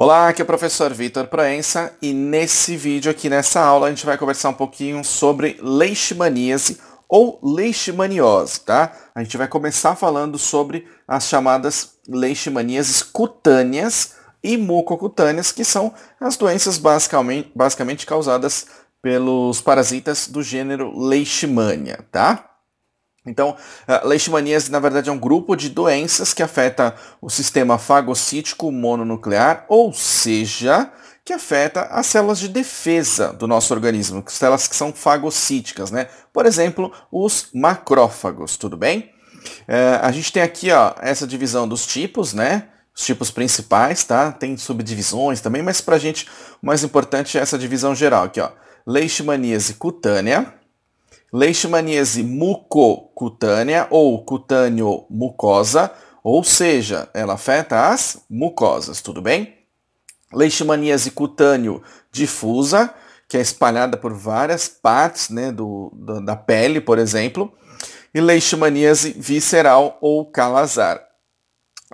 Olá, aqui é o professor Vitor Proença e nesse vídeo aqui, nessa aula, a gente vai conversar um pouquinho sobre leishmaníase ou leishmaniose, tá? A gente vai começar falando sobre as chamadas leishmaníases cutâneas e mucocutâneas, que são as doenças basicamente, basicamente causadas pelos parasitas do gênero Leishmania, tá? Então, leishmanias, na verdade, é um grupo de doenças que afeta o sistema fagocítico mononuclear, ou seja, que afeta as células de defesa do nosso organismo, células que são fagocíticas, né? Por exemplo, os macrófagos, tudo bem? É, a gente tem aqui ó, essa divisão dos tipos, né? Os tipos principais, tá? Tem subdivisões também, mas pra gente o mais importante é essa divisão geral aqui, ó. Leishmaníase cutânea, leishmaniese mucocutânea ou cutâneo-mucosa, ou seja, ela afeta as mucosas, tudo bem? Leishmaniese cutâneo difusa, que é espalhada por várias partes né, do, da pele, por exemplo, e leishmaniese visceral ou calazar.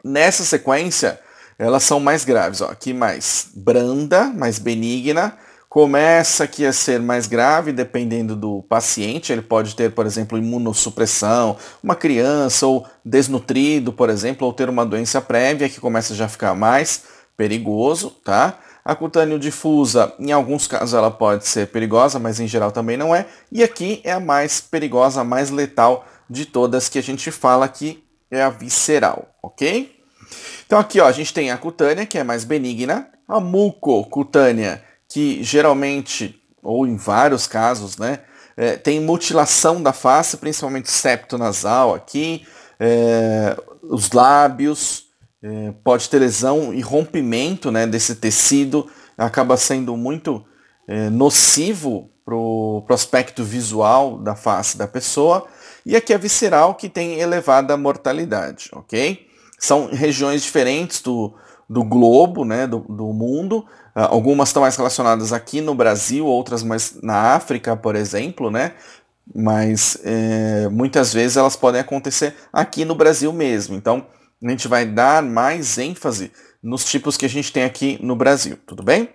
Nessa sequência, elas são mais graves. Ó. Aqui mais branda, mais benigna, começa aqui a ser mais grave, dependendo do paciente. Ele pode ter, por exemplo, imunossupressão, uma criança ou desnutrido, por exemplo, ou ter uma doença prévia que começa já a ficar mais perigoso, tá? A cutânea difusa, em alguns casos ela pode ser perigosa, mas em geral também não é. E aqui é a mais perigosa, a mais letal de todas que a gente fala aqui, é a visceral, ok? Então aqui ó, a gente tem a cutânea, que é mais benigna, a mucocutânea, que geralmente, ou em vários casos, né, é, tem mutilação da face, principalmente septo nasal aqui, é, os lábios, é, pode ter lesão e rompimento né, desse tecido, acaba sendo muito é, nocivo para o aspecto visual da face da pessoa. E aqui a é visceral, que tem elevada mortalidade, ok? São regiões diferentes do, do globo, né, do, do mundo, ah, algumas estão mais relacionadas aqui no Brasil, outras mais na África, por exemplo, né? Mas é, muitas vezes elas podem acontecer aqui no Brasil mesmo. Então, a gente vai dar mais ênfase nos tipos que a gente tem aqui no Brasil, tudo bem?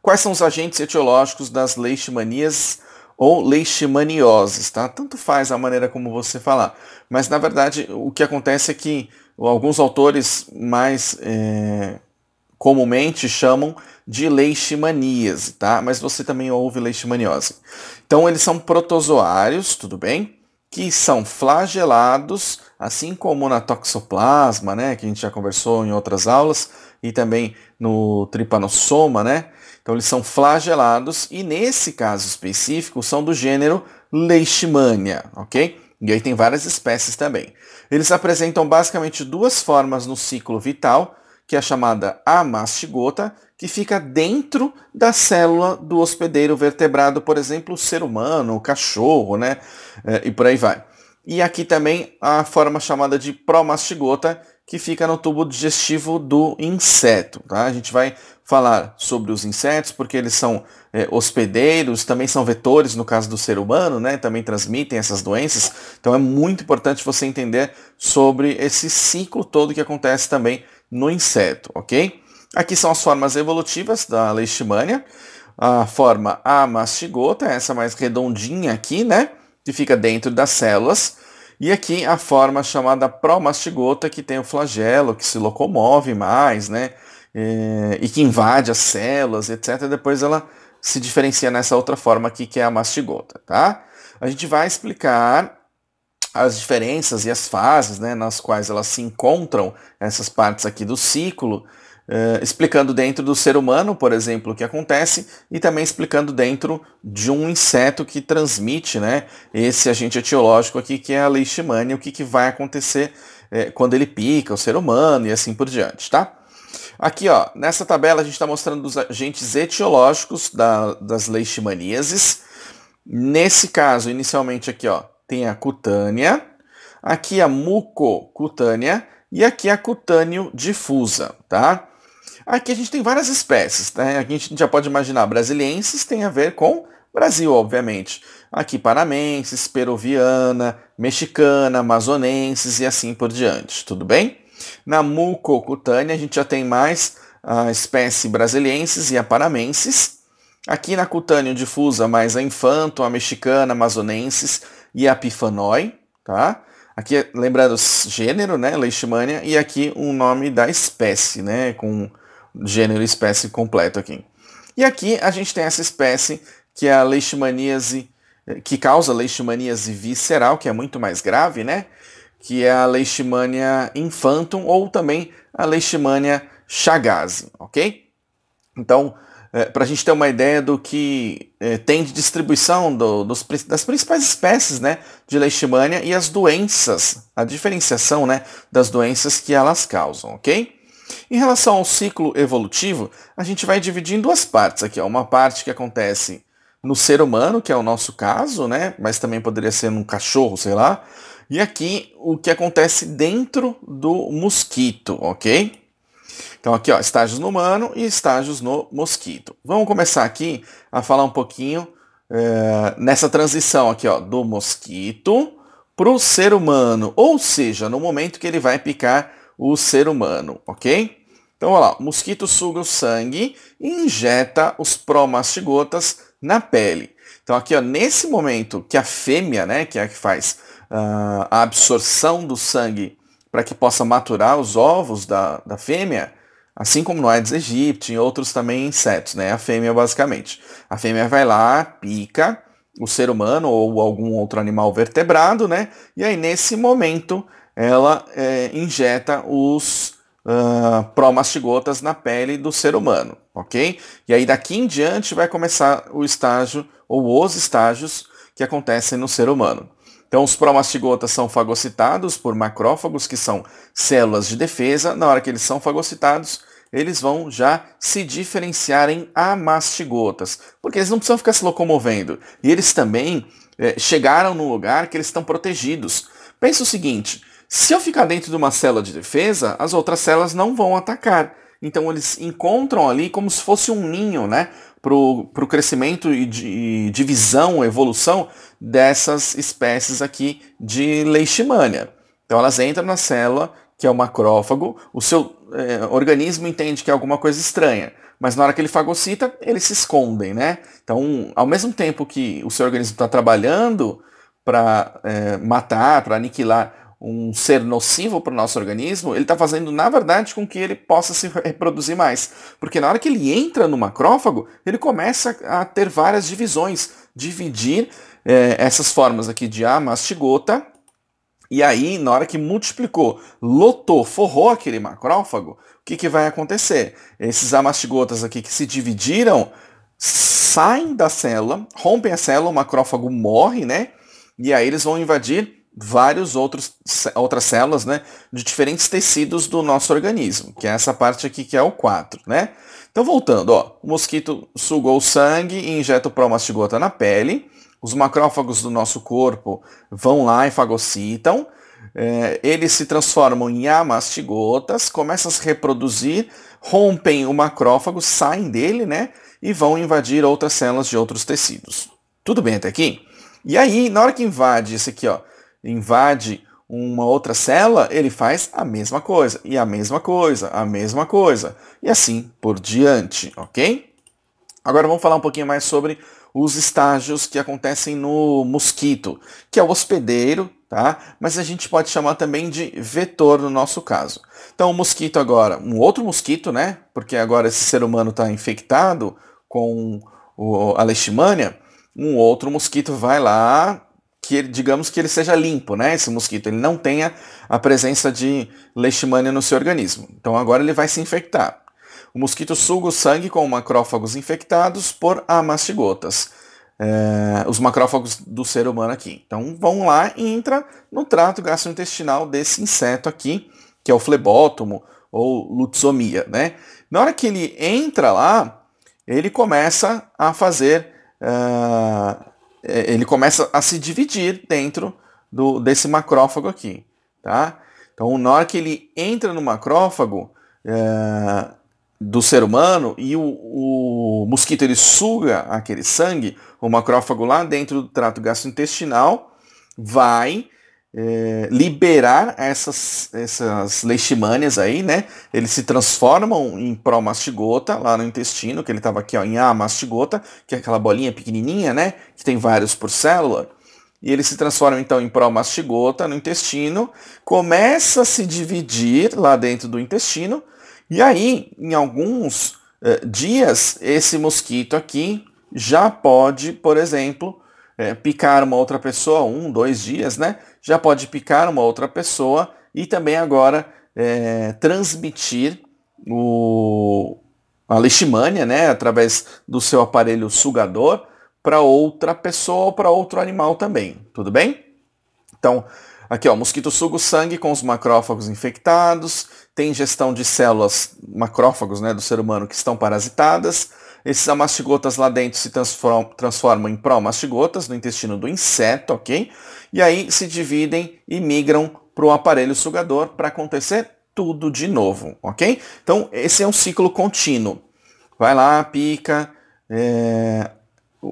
Quais são os agentes etiológicos das leishmanias ou leishmanioses, tá? Tanto faz a maneira como você falar. Mas, na verdade, o que acontece é que alguns autores mais é, comumente chamam de leishmaníase, tá? Mas você também ouve leishmaniose. Então eles são protozoários, tudo bem? Que são flagelados, assim como na toxoplasma, né, que a gente já conversou em outras aulas, e também no tripanossoma, né? Então eles são flagelados e nesse caso específico são do gênero Leishmania, OK? E aí tem várias espécies também. Eles apresentam basicamente duas formas no ciclo vital, que é a chamada amastigota, que fica dentro da célula do hospedeiro vertebrado, por exemplo, o ser humano, o cachorro, né? É, e por aí vai. E aqui também a forma chamada de promastigota, que fica no tubo digestivo do inseto. Tá? A gente vai falar sobre os insetos, porque eles são é, hospedeiros, também são vetores no caso do ser humano, né? também transmitem essas doenças. Então é muito importante você entender sobre esse ciclo todo que acontece também no inseto, ok? Aqui são as formas evolutivas da leishmania. A forma A essa mais redondinha aqui, né? Que fica dentro das células. E aqui a forma chamada promastigota, que tem o flagelo, que se locomove mais, né? É, e que invade as células, etc. Depois ela se diferencia nessa outra forma aqui, que é a mastigota, tá? A gente vai explicar as diferenças e as fases né, nas quais elas se encontram, essas partes aqui do ciclo, eh, explicando dentro do ser humano, por exemplo, o que acontece, e também explicando dentro de um inseto que transmite né, esse agente etiológico aqui, que é a leishmania, o que, que vai acontecer eh, quando ele pica o ser humano e assim por diante, tá? Aqui, ó, nessa tabela a gente está mostrando os agentes etiológicos da, das leishmaniases. Nesse caso, inicialmente aqui, ó, tem a cutânea, aqui a mucocutânea e aqui a cutâneo difusa, tá? Aqui a gente tem várias espécies, né? Aqui a gente já pode imaginar, brasilienses tem a ver com Brasil, obviamente. Aqui panamenses, peruviana, mexicana, amazonenses e assim por diante, tudo bem? Na mucocutânea a gente já tem mais a espécie brasilienses e a panamenses. Aqui na cutâneo difusa mais a infanto, a mexicana, amazonenses e Apifanoi, tá? Aqui, lembrando, gênero, né, Leishmania, e aqui o um nome da espécie, né, com gênero e espécie completo aqui. E aqui a gente tem essa espécie que é a leishmaníase, eh, que causa leishmaníase visceral, que é muito mais grave, né, que é a leishmania infantum ou também a leishmania chagase, ok? Então, é, para a gente ter uma ideia do que é, tem de distribuição do, dos, das principais espécies né, de leishmania e as doenças, a diferenciação né, das doenças que elas causam, ok? Em relação ao ciclo evolutivo, a gente vai dividir em duas partes aqui. Ó. Uma parte que acontece no ser humano, que é o nosso caso, né? mas também poderia ser num cachorro, sei lá. E aqui o que acontece dentro do mosquito, ok? Então aqui, ó, estágios no humano e estágios no mosquito. Vamos começar aqui a falar um pouquinho é, nessa transição aqui, ó, do mosquito para o ser humano, ou seja, no momento que ele vai picar o ser humano, ok? Então, olha lá, o mosquito suga o sangue e injeta os promastigotas na pele. Então, aqui, ó, nesse momento que a fêmea, né, que é a que faz uh, a absorção do sangue para que possa maturar os ovos da, da fêmea, Assim como no Aedes aegypti em outros também insetos, né? A fêmea, basicamente. A fêmea vai lá, pica o ser humano ou algum outro animal vertebrado, né? E aí, nesse momento, ela é, injeta os uh, promastigotas na pele do ser humano, ok? E aí, daqui em diante, vai começar o estágio ou os estágios que acontecem no ser humano. Então, os promastigotas são fagocitados por macrófagos, que são células de defesa. Na hora que eles são fagocitados, eles vão já se diferenciar em amastigotas, porque eles não precisam ficar se locomovendo. E eles também é, chegaram no lugar que eles estão protegidos. Pensa o seguinte, se eu ficar dentro de uma célula de defesa, as outras células não vão atacar. Então eles encontram ali como se fosse um ninho, né? para o crescimento e, de, e divisão, evolução dessas espécies aqui de leishmania. Então elas entram na célula, que é o macrófago, o seu é, organismo entende que é alguma coisa estranha, mas na hora que ele fagocita, eles se escondem, né? Então, ao mesmo tempo que o seu organismo está trabalhando para é, eh, matar, para aniquilar um ser nocivo para o nosso organismo, ele está fazendo, na verdade, com que ele possa se reproduzir mais. Porque na hora que ele entra no macrófago, ele começa a ter várias divisões, dividir eh, essas formas aqui de A mastigota, e aí, na hora que multiplicou, lotou, forrou aquele macrófago, o que, que vai acontecer? Esses amastigotas aqui que se dividiram saem da célula, rompem a célula, o macrófago morre, né? E aí eles vão invadir vários outros outras células, né, de diferentes tecidos do nosso organismo, que é essa parte aqui que é o 4, né? Então voltando, ó, o mosquito sugou o sangue e injeta o promastigota na pele. Os macrófagos do nosso corpo vão lá e fagocitam. É, eles se transformam em amastigotas, começam a se reproduzir, rompem o macrófago, saem dele, né? E vão invadir outras células de outros tecidos. Tudo bem até aqui? E aí, na hora que invade esse aqui, ó, invade uma outra célula, ele faz a mesma coisa, e a mesma coisa, a mesma coisa, e assim por diante, ok? Agora vamos falar um pouquinho mais sobre os estágios que acontecem no mosquito, que é o hospedeiro, tá? Mas a gente pode chamar também de vetor no nosso caso. Então, o mosquito agora, um outro mosquito, né? Porque agora esse ser humano está infectado com a leishmania, um outro mosquito vai lá, que digamos que ele seja limpo, né? Esse mosquito, ele não tenha a presença de leishmania no seu organismo. Então agora ele vai se infectar. O mosquito suga o sangue com macrófagos infectados por amastigotas. É, os macrófagos do ser humano aqui. Então vão lá e entra no trato gastrointestinal desse inseto aqui, que é o flebótomo ou lutzomia, né? Na hora que ele entra lá, ele começa a fazer uh, é, ele começa a se dividir dentro do, desse macrófago aqui. Tá? Então, na hora que ele entra no macrófago é, do ser humano e o, o, mosquito ele suga aquele sangue, o macrófago lá dentro do trato gastrointestinal vai é, liberar essas, essas leishmanias aí, né? Eles se transformam em promastigota lá no intestino, que ele estava aqui ó, em amastigota, que é aquela bolinha pequenininha, né? Que tem vários por célula. E ele se transforma então em promastigota no intestino, começa a se dividir lá dentro do intestino, e aí, em alguns é, dias, esse mosquito aqui já pode, por exemplo, é, picar uma outra pessoa, um, dois dias, né? já pode picar uma outra pessoa e também agora é, transmitir o, a leishmania, né, através do seu aparelho sugador para outra pessoa ou para outro animal também, tudo bem? Então, aqui ó, mosquito suga o sangue com os macrófagos infectados, tem ingestão de células macrófagos né, do ser humano que estão parasitadas, esses amastigotas lá dentro se transformam, transformam em pró-mastigotas no intestino do inseto, ok? e aí se dividem e migram para o aparelho sugador para acontecer tudo de novo, ok? Então, esse é um ciclo contínuo. Vai lá, pica, é,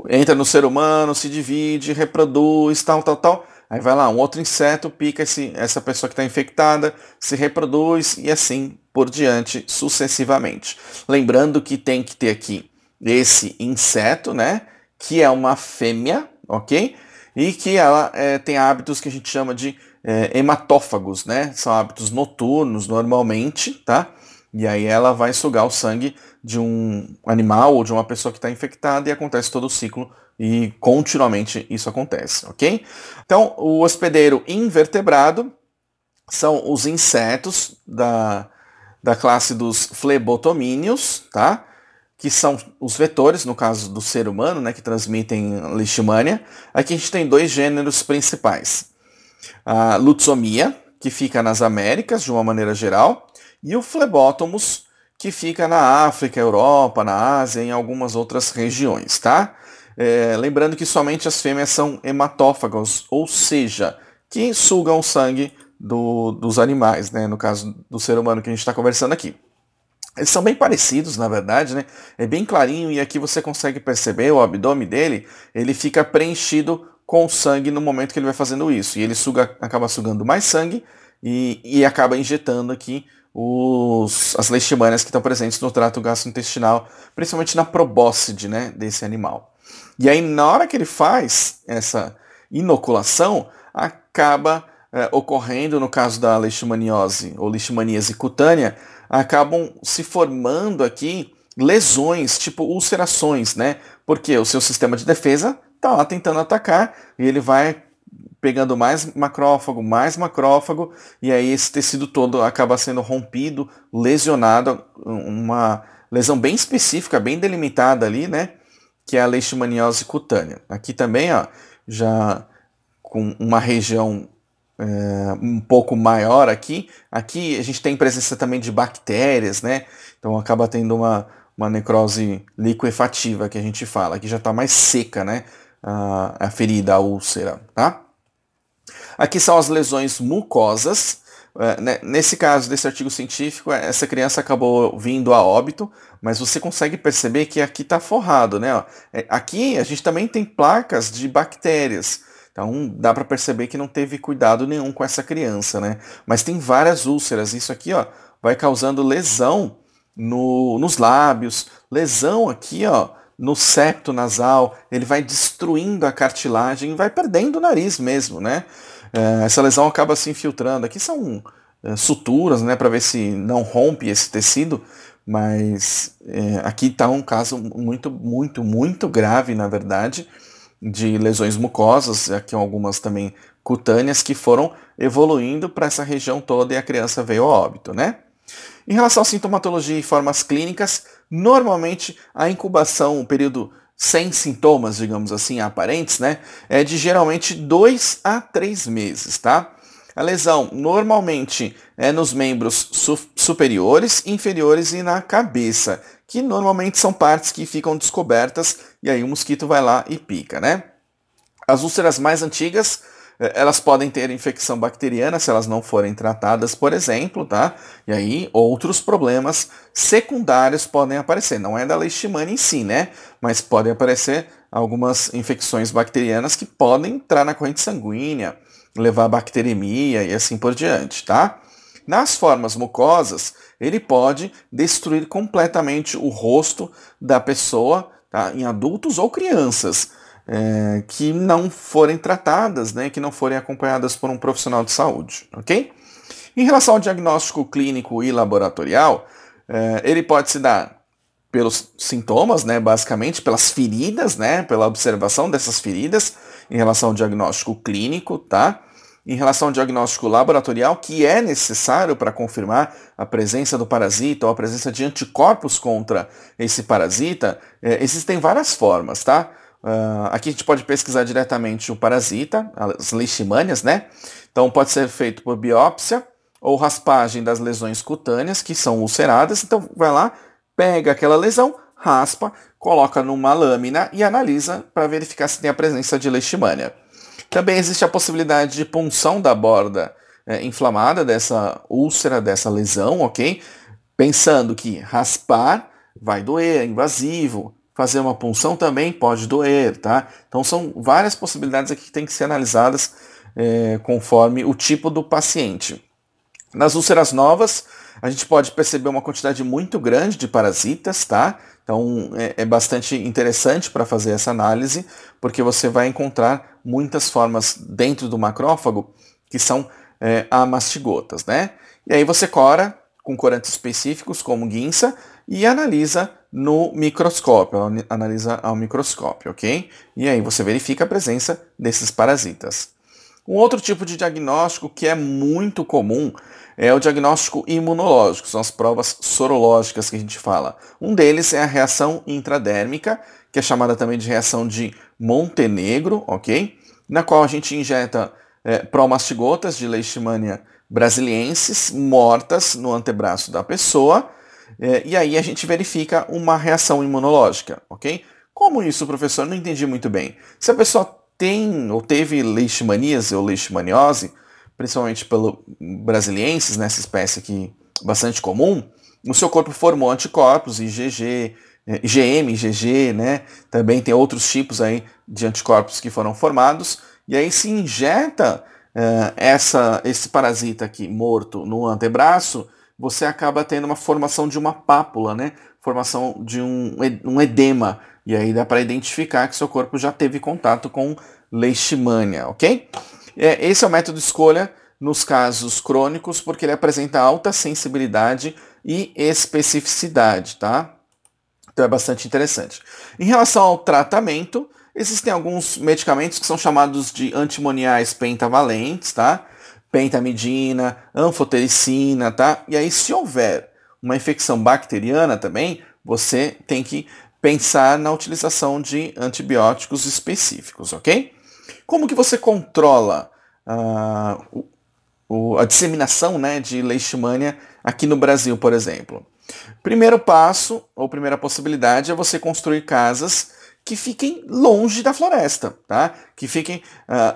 entra no ser humano, se divide, reproduz, tal, tal, tal. Aí vai lá, um outro inseto pica esse, essa pessoa que está infectada, se reproduz e assim por diante, sucessivamente. Lembrando que tem que ter aqui esse inseto, né? Que é uma fêmea, ok? e que ela é, tem hábitos que a gente chama de é, hematófagos, né? São hábitos noturnos normalmente, tá? E aí ela vai sugar o sangue de um animal ou de uma pessoa que está infectada e acontece todo o ciclo e continuamente isso acontece, ok? Então, o hospedeiro invertebrado são os insetos da, da classe dos flebotomíneos, tá? que são os vetores, no caso do ser humano, né, que transmitem leishmania. Aqui a gente tem dois gêneros principais. A lutzomia, que fica nas Américas, de uma maneira geral, e o flebótomos, que fica na África, Europa, na Ásia e em algumas outras regiões, tá? É, lembrando que somente as fêmeas são hematófagos, ou seja, que sugam o sangue do, dos animais, né? no caso do ser humano que a gente está conversando aqui. Eles são bem parecidos, na verdade, né? É bem clarinho e aqui você consegue perceber o abdômen dele, ele fica preenchido com sangue no momento que ele vai fazendo isso. E ele suga, acaba sugando mais sangue e, e acaba injetando aqui os, as leishmanias que estão presentes no trato gastrointestinal, principalmente na probóscide né, desse animal. E aí, na hora que ele faz essa inoculação, acaba é, ocorrendo, no caso da leishmaniose ou leishmaníase cutânea, acabam se formando aqui lesões, tipo ulcerações, né? Porque o seu sistema de defesa tá lá tentando atacar e ele vai pegando mais macrófago, mais macrófago, e aí esse tecido todo acaba sendo rompido, lesionado, uma lesão bem específica, bem delimitada ali, né? Que é a leishmaniose cutânea. Aqui também, ó, já com uma região é, um pouco maior aqui. Aqui a gente tem presença também de bactérias, né? Então acaba tendo uma, uma necrose liquefativa que a gente fala, que já está mais seca, né? A, a ferida, a úlcera, tá? Aqui são as lesões mucosas. Eh, né, nesse caso desse artigo científico, eh, essa criança acabou vindo a óbito, mas você consegue perceber que aqui está forrado, né? Aqui a gente também tem placas de bactérias. Então dá para perceber que não teve cuidado nenhum com essa criança, né? Mas tem várias úlceras. Isso aqui, ó, vai causando lesão no, nos lábios, lesão aqui, ó, no septo nasal. Ele vai destruindo a cartilagem, vai perdendo o nariz mesmo, né? É, essa lesão acaba se infiltrando. Aqui são é, suturas, né, para ver se não rompe esse tecido. Mas é, aqui está um caso muito, muito, muito grave, na verdade de lesões mucosas, aqui algumas também cutâneas, que foram evoluindo para essa região toda e a criança veio a óbito, né? Em relação à sintomatologia e formas clínicas, normalmente a incubação, o período sem sintomas, digamos assim, aparentes, né, é de geralmente 2 a 3 meses, tá? A lesão normalmente é nos membros superiores, inferiores e na cabeça, que normalmente são partes que ficam descobertas e aí o mosquito vai lá e pica, né? As úlceras mais antigas, eh, elas podem ter infecção bacteriana se elas não forem tratadas, por exemplo, tá? E aí outros problemas secundários podem aparecer. Não é da leishmania em si, né? Mas podem aparecer algumas infecções bacterianas que podem entrar na corrente sanguínea, levar a bacteremia e assim por diante, tá? Nas formas mucosas, ele pode destruir completamente o rosto da pessoa, tá? em adultos ou crianças, é, que não forem tratadas, né? que não forem acompanhadas por um profissional de saúde. ok? Em relação ao diagnóstico clínico e laboratorial, é, ele pode se dar pelos sintomas, né, basicamente, pelas feridas, né, pela observação dessas feridas em relação ao diagnóstico clínico, tá? em relação ao diagnóstico laboratorial, que é necessário para confirmar a presença do parasita ou a presença de anticorpos contra esse parasita, é, existem várias formas, tá? Uh, aqui a gente pode pesquisar diretamente o parasita, as leishmanias, né? Então pode ser feito por biópsia ou raspagem das lesões cutâneas, que são ulceradas. Então vai lá, pega aquela lesão, raspa, coloca numa lâmina e analisa para verificar se tem a presença de leishmania. Também existe a possibilidade de punção da borda é, inflamada dessa úlcera, dessa lesão, ok? Pensando que raspar vai doer, é invasivo. Fazer uma punção também pode doer, tá? Então são várias possibilidades aqui que tem que ser analisadas é, conforme o tipo do paciente. Nas úlceras novas, a gente pode perceber uma quantidade muito grande de parasitas, tá? Então é, é bastante interessante para fazer essa análise, porque você vai encontrar muitas formas dentro do macrófago que são é, amastigotas, né? E aí você cora com corantes específicos como guinça e analisa no microscópio, analisa ao microscópio, ok? E aí você verifica a presença desses parasitas. Um outro tipo de diagnóstico que é muito comum é o diagnóstico imunológico, são as provas sorológicas que a gente fala. Um deles é a reação intradérmica, que é chamada também de reação de Montenegro, ok? Na qual a gente injeta é, promastigotas de Leishmania brasiliensis mortas no antebraço da pessoa, é, e aí a gente verifica uma reação imunológica, ok? Como isso, professor? Não entendi muito bem. Se a pessoa tem ou teve leishmaníase ou leishmaniose, principalmente pelo brasiliensis, nessa espécie aqui bastante comum, o seu corpo formou anticorpos, IgG, é, GM, GG, né? Também tem outros tipos aí de anticorpos que foram formados. E aí se injeta uh, essa, esse parasita aqui morto no antebraço, você acaba tendo uma formação de uma pápula, né? Formação de um, um edema. E aí dá para identificar que seu corpo já teve contato com leishmania, ok? É, esse é o método de escolha nos casos crônicos, porque ele apresenta alta sensibilidade e especificidade, tá? Então é bastante interessante. Em relação ao tratamento, existem alguns medicamentos que são chamados de antimoniais pentavalentes, tá? Pentamidina, anfotericina, tá? E aí se houver uma infecção bacteriana também, você tem que pensar na utilização de antibióticos específicos, ok? Como que você controla uh, o, a disseminação né, de leishmania aqui no Brasil, por exemplo? Primeiro passo, ou primeira possibilidade, é você construir casas que fiquem longe da floresta, tá? que fiquem a, ah,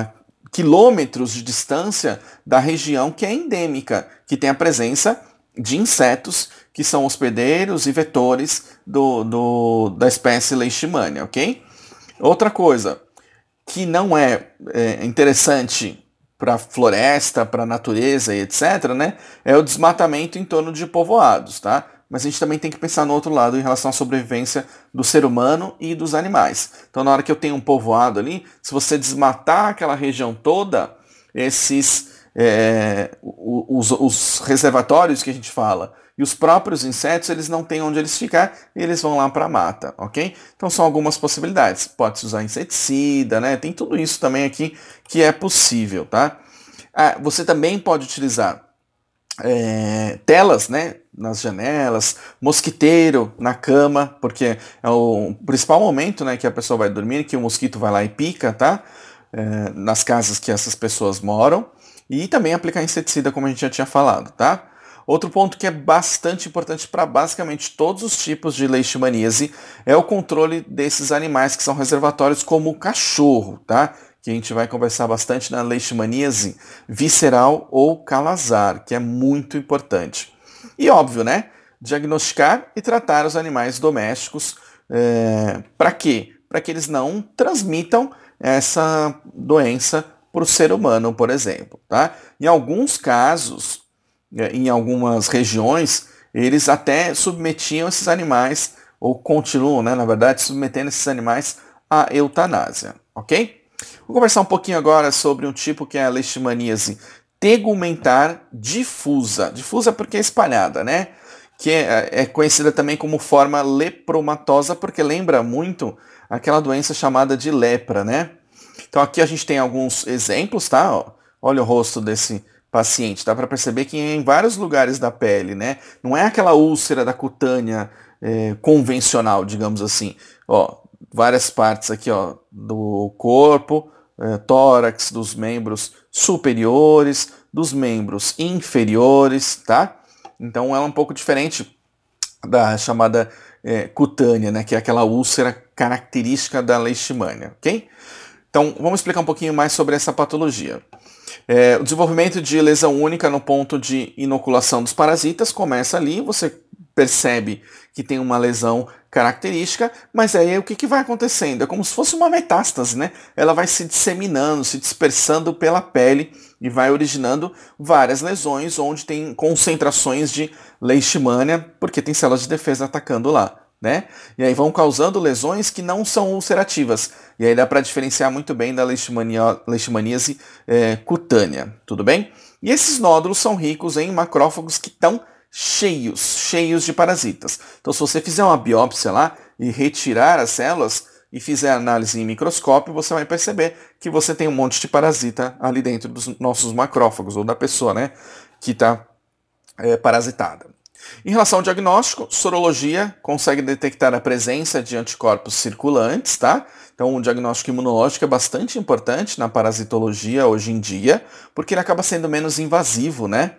ah, quilômetros de distância da região que é endêmica, que tem a presença de insetos que são hospedeiros e vetores do, do, da espécie Leishmania, ok? Outra coisa que não é, é interessante para floresta, para natureza e etc, né? É o desmatamento em torno de povoados, tá? Mas a gente também tem que pensar no outro lado em relação à sobrevivência do ser humano e dos animais. Então, na hora que eu tenho um povoado ali, se você desmatar aquela região toda, esses é, os, os, reservatórios que a gente fala e os próprios insetos, eles não têm onde eles ficar e eles vão lá para a mata, ok? Então são algumas possibilidades. Pode-se usar inseticida, né? Tem tudo isso também aqui que é possível, tá? Ah, você também pode utilizar é, telas, né? Nas janelas, mosquiteiro na cama, porque é o principal momento né, que a pessoa vai dormir, que o mosquito vai lá e pica, tá? É, nas casas que essas pessoas moram e também aplicar inseticida, como a gente já tinha falado, tá? Outro ponto que é bastante importante para basicamente todos os tipos de leishmaníase é o controle desses animais que são reservatórios, como o cachorro, tá? Que a gente vai conversar bastante na leishmaníase visceral ou calazar, que é muito importante. E óbvio, né? Diagnosticar e tratar os animais domésticos. É... Para quê? Para que eles não transmitam essa doença para o ser humano, por exemplo. Tá? Em alguns casos, né, em algumas regiões, eles até submetiam esses animais, ou continuam, né, na verdade, submetendo esses animais à eutanásia. Ok? Vou conversar um pouquinho agora sobre um tipo que é a leishmaníase tegumentar difusa. Difusa porque é espalhada, né? Que é, é conhecida também como forma lepromatosa, porque lembra muito aquela doença chamada de lepra, né? Então aqui a gente tem alguns exemplos, tá? Olha o rosto desse paciente, dá para perceber que em vários lugares da pele, né? Não é aquela úlcera da cutânea é, convencional, digamos assim. Ó, várias partes aqui, ó, do corpo, é, tórax, dos membros superiores, dos membros inferiores, tá? Então ela é um pouco diferente da chamada é, cutânea, né? Que é aquela úlcera característica da leishmania, ok? Então, vamos explicar um pouquinho mais sobre essa patologia. É, o desenvolvimento de lesão única no ponto de inoculação dos parasitas começa ali, você percebe que tem uma lesão característica, mas aí o que, que vai acontecendo? É como se fosse uma metástase, né? Ela vai se disseminando, se dispersando pela pele e vai originando várias lesões onde tem concentrações de leishmania, porque tem células de defesa atacando lá né? E aí vão causando lesões que não são ulcerativas. E aí dá para diferenciar muito bem da leishmaniose leishmaníase é, cutânea, tudo bem? E esses nódulos são ricos em macrófagos que estão cheios, cheios de parasitas. Então se você fizer uma biópsia lá e retirar as células e fizer análise em microscópio, você vai perceber que você tem um monte de parasita ali dentro dos nossos macrófagos, ou da pessoa, né? Que está é, parasitada. Em relação ao diagnóstico, sorologia consegue detectar a presença de anticorpos circulantes, tá? Então, o diagnóstico imunológico é bastante importante na parasitologia hoje em dia, porque ele acaba sendo menos invasivo, né?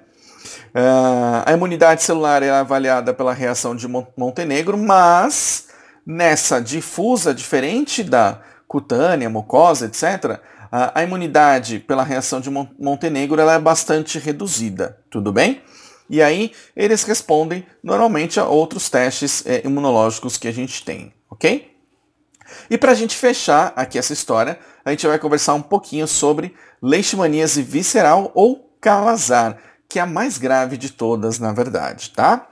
Uh, a imunidade celular é avaliada pela reação de Montenegro, mas nessa difusa, diferente da cutânea, mucosa, etc., a imunidade pela reação de Montenegro ela é bastante reduzida, tudo bem? E aí eles respondem normalmente a outros testes é, imunológicos que a gente tem, ok? E para a gente fechar aqui essa história, a gente vai conversar um pouquinho sobre leishmaníase visceral ou calazar, que é a mais grave de todas, na verdade, tá?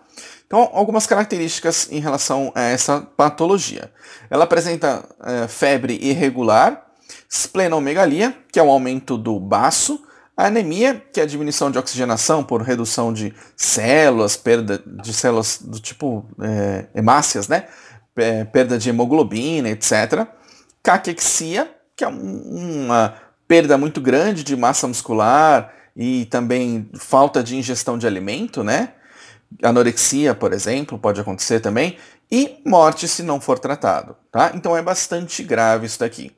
Então, algumas características em relação a essa patologia. Ela apresenta é, febre irregular, esplenomegalia, que é o um aumento do baço, a anemia, que é a diminuição de oxigenação por redução de células, perda de células do tipo é, hemácias, né? É, perda de hemoglobina, etc. Caquexia, que é um, uma perda muito grande de massa muscular e também falta de ingestão de alimento, né? Anorexia, por exemplo, pode acontecer também. E morte se não for tratado, tá? Então é bastante grave isso daqui.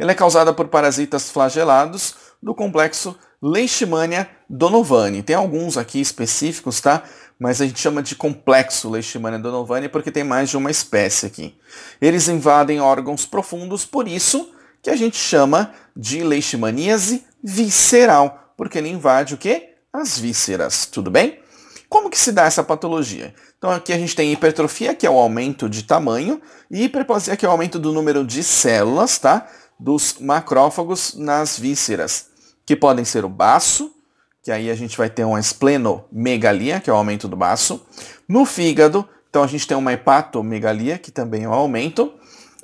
Ela é causada por parasitas flagelados do complexo Leishmania donovani. Tem alguns aqui específicos, tá? Mas a gente chama de complexo Leishmania donovani porque tem mais de uma espécie aqui. Eles invadem órgãos profundos, por isso que a gente chama de leishmaníase visceral, porque ele invade o quê? As vísceras, tudo bem? Como que se dá essa patologia? Então aqui a gente tem hipertrofia, que é o aumento de tamanho, e hiperplasia, que é o aumento do número de células, tá? Dos macrófagos nas vísceras que podem ser o baço, que aí a gente vai ter uma esplenomegalia, que é o aumento do baço. No fígado, então a gente tem uma hepatomegalia, que também é um aumento.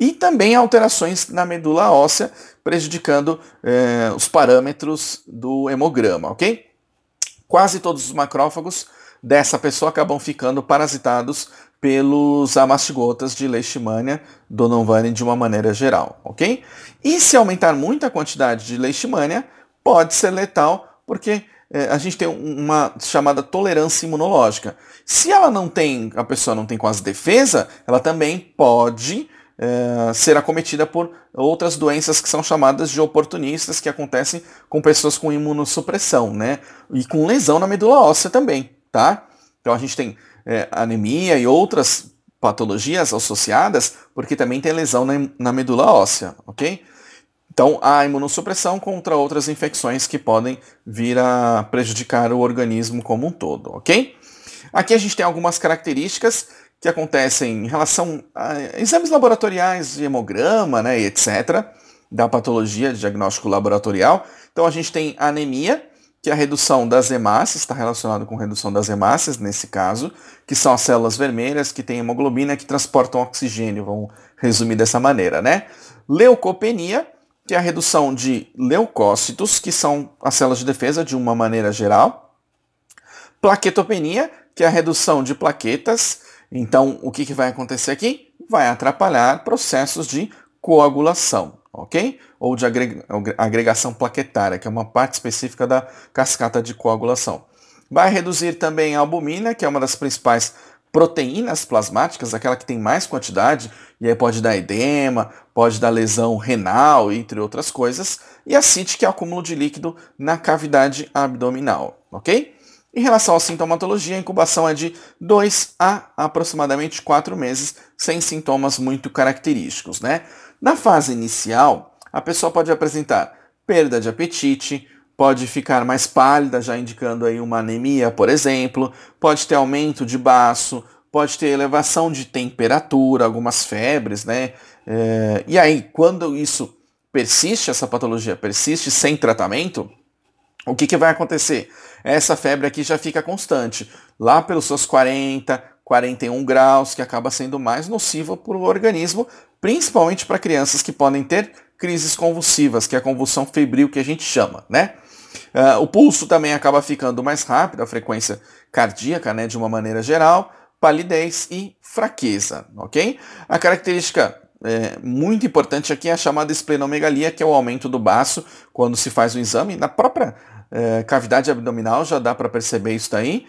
E também alterações na medula óssea, prejudicando eh, os parâmetros do hemograma, ok? Quase todos os macrófagos dessa pessoa acabam ficando parasitados pelos amastigotas de leishmania donovani de uma maneira geral, ok? E se aumentar muito a quantidade de leishmania, pode ser letal, porque é, a gente tem uma chamada tolerância imunológica. Se ela não tem, a pessoa não tem quase defesa, ela também pode é, ser acometida por outras doenças que são chamadas de oportunistas, que acontecem com pessoas com imunossupressão, né? E com lesão na medula óssea também, tá? Então a gente tem é, anemia e outras patologias associadas, porque também tem lesão na, na medula óssea, ok? Então, a imunossupressão contra outras infecções que podem vir a prejudicar o organismo como um todo, ok? Aqui a gente tem algumas características que acontecem em relação a exames laboratoriais de hemograma, né, etc., da patologia, diagnóstico laboratorial. Então, a gente tem anemia, que é a redução das hemácias, está relacionado com redução das hemácias nesse caso, que são as células vermelhas que têm hemoglobina que transportam oxigênio, vamos resumir dessa maneira, né? Leucopenia, ter a redução de leucócitos, que são as células de defesa de uma maneira geral, plaquetopenia, que é a redução de plaquetas. Então, o que, que vai acontecer aqui? Vai atrapalhar processos de coagulação, ok? Ou de agrega agregação plaquetária, que é uma parte específica da cascata de coagulação. Vai reduzir também a albumina, que é uma das principais proteínas plasmáticas, aquela que tem mais quantidade, e aí pode dar edema, pode dar lesão renal, entre outras coisas, e a assim CIT, que é acúmulo de líquido na cavidade abdominal, ok? Em relação à sintomatologia, a incubação é de 2 a aproximadamente 4 meses, sem sintomas muito característicos, né? Na fase inicial, a pessoa pode apresentar perda de apetite, pode ficar mais pálida, já indicando aí uma anemia, por exemplo, pode ter aumento de baço, pode ter elevação de temperatura, algumas febres, né? É, e aí, quando isso persiste, essa patologia persiste sem tratamento, o que, que vai acontecer? Essa febre aqui já fica constante, lá pelos seus 40, 41 graus, que acaba sendo mais nociva para o organismo, principalmente para crianças que podem ter crises convulsivas, que é a convulsão febril que a gente chama, né? Uh, o pulso também acaba ficando mais rápido, a frequência cardíaca, né, de uma maneira geral, palidez e fraqueza, ok? A característica é, muito importante aqui é a chamada esplenomegalia, que é o aumento do baço quando se faz um exame. Na própria é, cavidade abdominal já dá para perceber isso daí.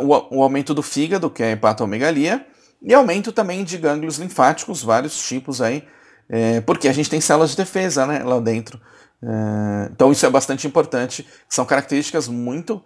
Uh, o, o, aumento do fígado, que é a hepatomegalia, e aumento também de gânglios linfáticos, vários tipos aí, é, porque a gente tem células de defesa né, lá dentro. É, então isso é bastante importante, são características muito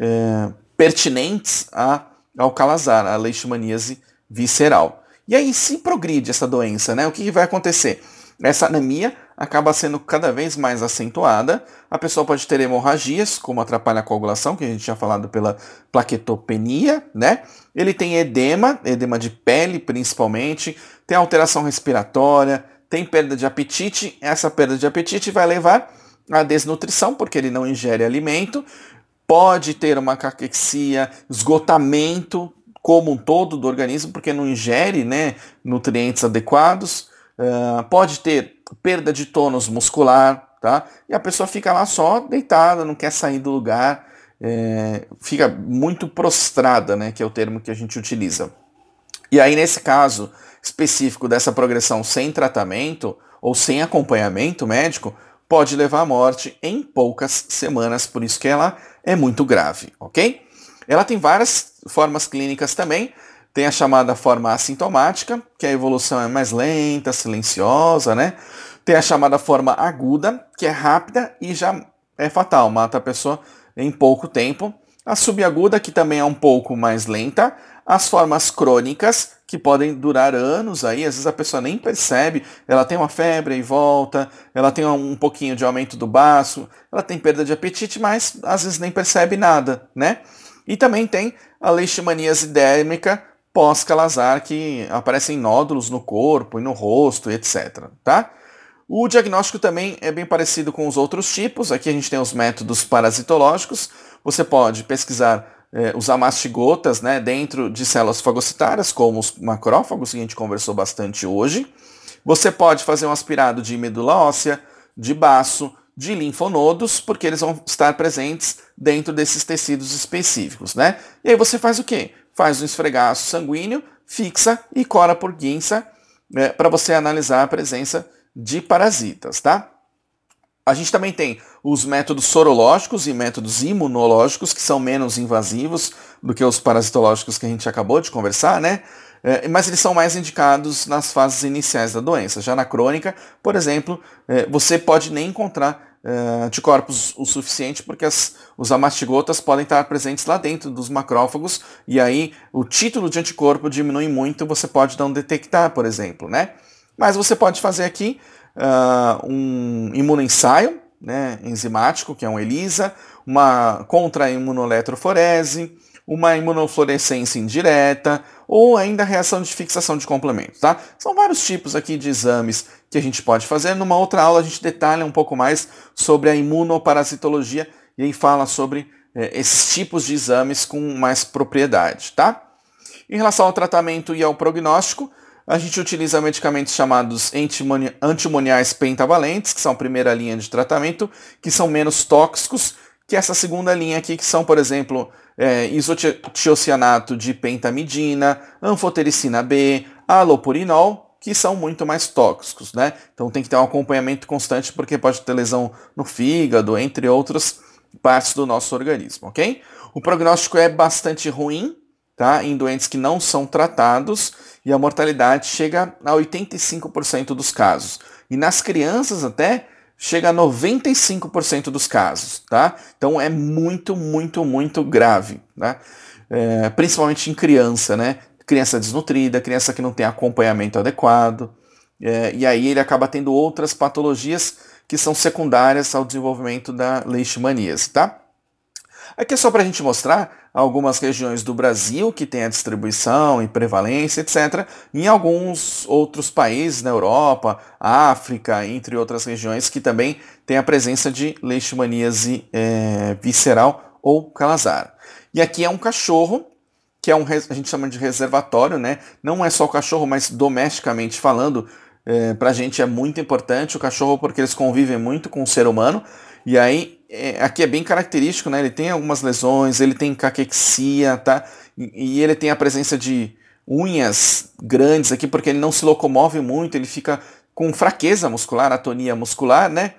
é, pertinentes a, ao calazar, a leishmaníase visceral. E aí se progride essa doença, né? O que, que vai acontecer? Essa anemia acaba sendo cada vez mais acentuada. A pessoa pode ter hemorragias, como atrapalha a coagulação, que a gente tinha falado pela plaquetopenia, né? Ele tem edema, edema de pele principalmente, tem alteração respiratória, tem perda de apetite, essa perda de apetite vai levar à desnutrição, porque ele não ingere alimento, pode ter uma caquexia, esgotamento como um todo do organismo, porque não ingere né, nutrientes adequados, uh, pode ter perda de tônus muscular, tá? E a pessoa fica lá só deitada, não quer sair do lugar, é, fica muito prostrada, né? Que é o termo que a gente utiliza. E aí, nesse caso, específico dessa progressão sem tratamento ou sem acompanhamento médico pode levar à morte em poucas semanas, por isso que ela é muito grave, ok? Ela tem várias formas clínicas também, tem a chamada forma assintomática, que a evolução é mais lenta, silenciosa, né? Tem a chamada forma aguda, que é rápida e já é fatal, mata a pessoa em pouco tempo. A subaguda, que também é um pouco mais lenta. As formas crônicas, que podem durar anos aí, às vezes a pessoa nem percebe, ela tem uma febre e volta, ela tem um pouquinho de aumento do baço, ela tem perda de apetite, mas às vezes nem percebe nada, né? E também tem a leishmaníase dérmica pós-calazar, que aparecem nódulos no corpo e no rosto, etc. Tá? O diagnóstico também é bem parecido com os outros tipos. Aqui a gente tem os métodos parasitológicos. Você pode pesquisar é, os amastigotas né, dentro de células fagocitárias, como os macrófagos, que a gente conversou bastante hoje. Você pode fazer um aspirado de medula óssea, de baço, de linfonodos, porque eles vão estar presentes dentro desses tecidos específicos. Né? E aí você faz o quê? Faz um esfregaço sanguíneo, fixa e cola por guinça é, para você analisar a presença de parasitas. Tá? A gente também tem os métodos sorológicos e métodos imunológicos, que são menos invasivos do que os parasitológicos que a gente acabou de conversar, né? É, mas eles são mais indicados nas fases iniciais da doença. Já na crônica, por exemplo, é, você pode nem encontrar é, anticorpos o suficiente porque as, os amastigotas podem estar presentes lá dentro dos macrófagos e aí o título de anticorpo diminui muito, você pode não detectar, por exemplo, né? Mas você pode fazer aqui uh, um imunoensaio né, enzimático, que é um ELISA, uma contra-imunoeletroforese, uma imunofluorescência indireta ou ainda a reação de fixação de complemento, tá? São vários tipos aqui de exames que a gente pode fazer. Numa outra aula a gente detalha um pouco mais sobre a imunoparasitologia e aí fala sobre eh, esses tipos de exames com mais propriedade, tá? Em relação ao tratamento e ao prognóstico, a gente utiliza medicamentos chamados antimoniais pentavalentes, que são a primeira linha de tratamento, que são menos tóxicos que essa segunda linha aqui, que são, por exemplo, é, isotiocianato de pentamidina, anfotericina B, alopurinol, que são muito mais tóxicos, né? Então tem que ter um acompanhamento constante porque pode ter lesão no fígado, entre outras partes do nosso organismo, ok? O prognóstico é bastante ruim, tá? em doentes que não são tratados e a mortalidade chega a 85% dos casos. E nas crianças até chega a 95% dos casos, tá? Então é muito, muito, muito grave, né? É, principalmente em criança, né? Criança desnutrida, criança que não tem acompanhamento adequado, é, e aí ele acaba tendo outras patologias que são secundárias ao desenvolvimento da leishmaníase tá? Aqui é só para a gente mostrar algumas regiões do Brasil que tem a distribuição e prevalência, etc. Em alguns outros países na Europa, África, entre outras regiões, que também tem a presença de leishmaníase é, eh, visceral ou calazar. E aqui é um cachorro que é um a gente chama de reservatório, né? Não é só o cachorro, mas domesticamente falando, é, eh, para a gente é muito importante o cachorro porque eles convivem muito com o ser humano. E aí é, aqui é bem característico, né? Ele tem algumas lesões, ele tem caquexia, tá? E, e, ele tem a presença de unhas grandes aqui, porque ele não se locomove muito, ele fica com fraqueza muscular, atonia muscular, né?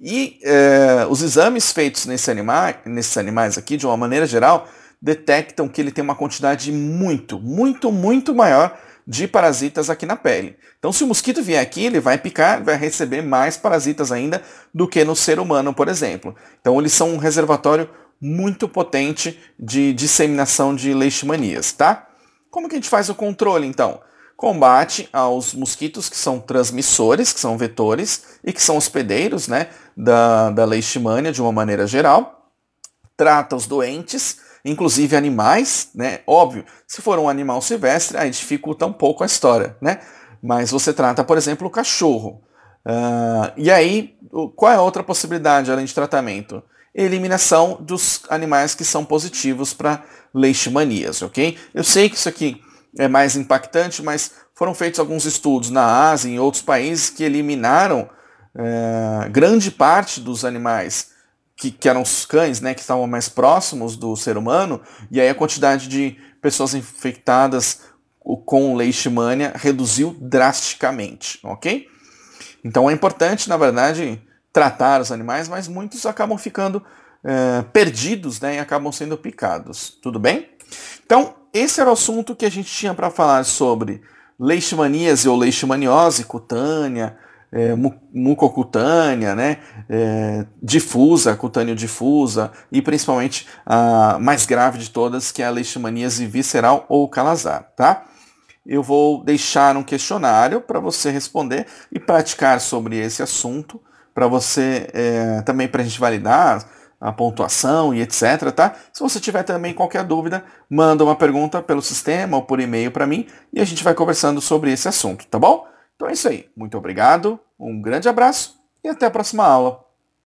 E é, os exames feitos nesse anima, nesses animais aqui, de uma maneira geral, detectam que ele tem uma quantidade muito, muito, muito maior de parasitas aqui na pele. Então, se o mosquito vier aqui, ele vai picar, vai receber mais parasitas ainda do que no ser humano, por exemplo. Então, eles são um reservatório muito potente de disseminação de leishmanias, tá? Como que a gente faz o controle, então? Combate aos mosquitos que são transmissores, que são vetores e que são hospedeiros né, da, da leishmania de uma maneira geral. Trata os doentes, inclusive animais, né? Óbvio, se for um animal silvestre, aí dificulta um pouco a história, né? Mas você trata, por exemplo, o cachorro. Uh, e aí, qual é a outra possibilidade além de tratamento? Eliminação dos animais que são positivos para leishmanias, ok? Eu sei que isso aqui é mais impactante, mas foram feitos alguns estudos na Ásia e em outros países que eliminaram uh, grande parte dos animais que, que, eram os cães, né, que estavam mais próximos do ser humano, e aí a quantidade de pessoas infectadas com leishmania reduziu drasticamente, ok? Então é importante, na verdade, tratar os animais, mas muitos acabam ficando é, perdidos né, e acabam sendo picados, tudo bem? Então, esse era o assunto que a gente tinha para falar sobre leishmanias ou leishmaniose cutânea, é, mucocutânea, né, é, difusa, cutâneo-difusa, e principalmente a mais grave de todas, que é a leishmaníase visceral ou calazar, tá? Eu vou deixar um questionário para você responder e praticar sobre esse assunto, para você, é, também para a gente validar a pontuação e etc, tá? Se você tiver também qualquer dúvida, manda uma pergunta pelo sistema ou por e-mail para mim e a gente vai conversando sobre esse assunto, tá bom? Então é isso aí. Muito obrigado, um grande abraço e até a próxima aula.